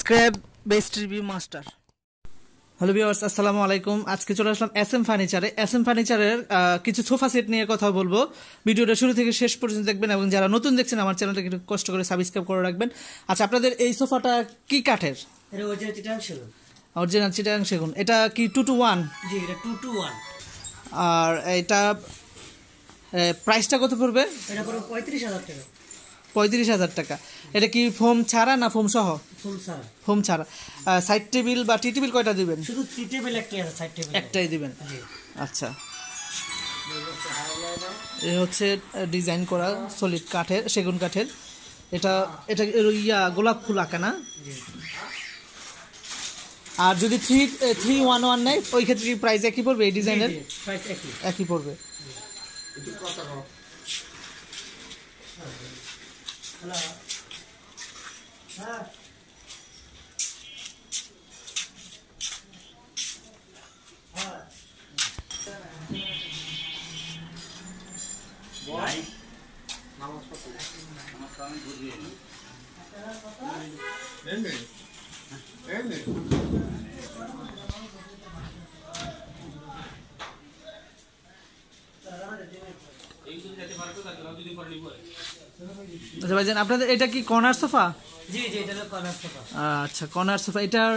scrap best review master hello viewers আসসালামু আলাইকুম আজকে চলে আসলাম এস এম ফার্নিচারে এস এম ফার্নিচারের কিছু সোফা সেট নিয়ে কথা বলবো ভিডিওটা শুরু থেকে শেষ পর্যন্ত দেখবেন এবং যারা নতুন দেখছেন আমার চ্যানেলটাকে একটু কষ্ট করে সাবস্ক্রাইব করে রাখবেন আচ্ছা আপনাদের এই সোফাটা কি কাঠের অরিজিনাল চিটাং সেগুন এটা কি টু টু ওয়ান জি এটা টু টু ওয়ান আর এটা প্রাইসটা কত পড়বে এটা পড়বে পঁয়ত্রিশ হাজার টাকা পঁয়ত্রিশ হাজার টাকা এটা কি ফোম ছাড়া না ফোম সহ ফোম ছাড়া সাইড টেবিল বা টি টেবিল কয়টা দিবেন শুধু টি টেবিল একটাই আছে সাইড টেবিল একটাই দিবেন আচ্ছা এ হচ্ছে ডিজাইন করা সলিড কাঠের সেগুন কাঠের এটা এটা ইয়া গোলাপ ফুল আঁকা না আর যদি থ্রি থ্রি ওয়ান ওয়ান নেয় ওই ক্ষেত্রে কি প্রাইস একই পড়বে এই ডিজাইনের একই পড়বে এই যদি যেতে পারতো তাহলে যদি পারলি বলে আচ্ছা ভাইজান আপনাদের এটা কি কর্নার সোফা আচ্ছা কর্নার সোফা এটার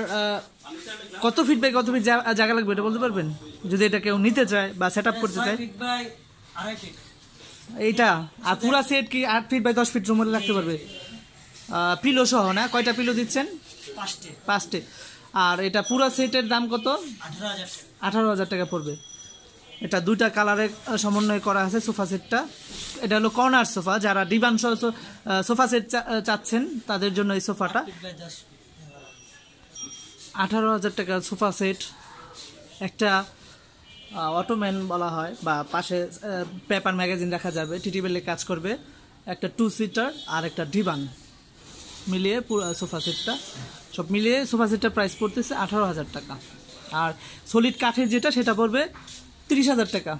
কত ফিট বাই কত ফিট জায়গা লাগবে এটা বলতে পারবেন যদি এটা কেউ নিতে চায় বা সেট আপ করতে চায় এইটা আর পুরা সেট কি আট ফিট বাই দশ ফিট রুমের লাগতে পারবে পিলো সহ না কয়টা পিলো দিচ্ছেন পাঁচটে আর এটা পুরা সেটের দাম কত আঠারো হাজার টাকা পড়বে এটা দুইটা কালারে সমন্বয় করা আছে সোফা সেটটা এটা হলো কর্নার সোফা যারা ডিভান সোফা সেট চাচ্ছেন তাদের জন্য এই সোফাটা আঠারো হাজার টাকা সোফা সেট একটা অটোম্যান বলা হয় বা পাশে পেপার ম্যাগাজিন রাখা যাবে টিটিবেলে কাজ করবে একটা টু সিটার আর একটা ডিবান মিলিয়ে পুরো সোফা সেটটা সব মিলিয়ে সোফা সেটটা প্রাইস পড়তেছে আঠারো হাজার টাকা আর সলিড কাঠের যেটা সেটা পড়বে তিরিশ হাজার টাকা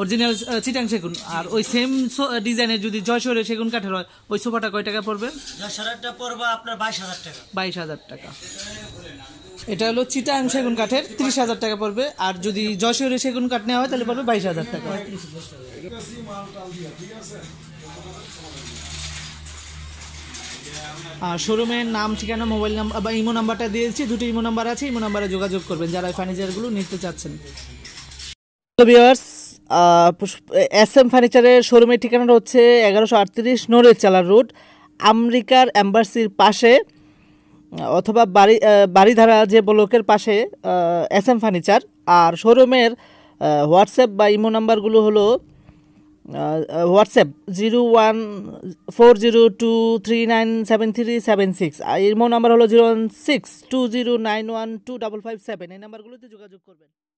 অরিজিনাল চিটাং সেগুন আর ওই সেম ডিজাইনের যদি জয়সরের সেগুন কাঠের হয় ওই সোফাটা কয় টাকা পড়বে জয়সরেরটা পড়বে আপনার বাইশ হাজার টাকা বাইশ হাজার টাকা এটা হলো চিটাং সেগুন কাঠের তিরিশ হাজার টাকা পড়বে আর যদি জয়সরের সেগুন কাঠ নেওয়া হয় তাহলে পড়বে বাইশ হাজার টাকা আর শোরুমের নাম ঠিকানা মোবাইল নাম্বার বা ইমো নাম্বারটা দিয়েছি দুটি ইমো নাম্বার আছে ইমো নাম্বারে যোগাযোগ করবেন যারা ফার্নিচারগুলো নিতে চাচ্ছেন তো বিয়ার্স এস এম ফার্নিচারের শোরুমের ঠিকানাটা হচ্ছে এগারোশো আটত্রিশ নোরের চালা রুট আমেরিকার অ্যাম্বাসির পাশে অথবা বাড়ি বাড়িধারা যে ব্লকের পাশে এস এম ফার্নিচার আর শোরুমের হোয়াটসঅ্যাপ বা ইমো নাম্বারগুলো হলো WhatsApp zero one four zero two three nine seven three seven six আর ইমো নাম্বার হলো zero one six two zero nine one two double five seven এই নাম্বারগুলোতে যোগাযোগ করবেন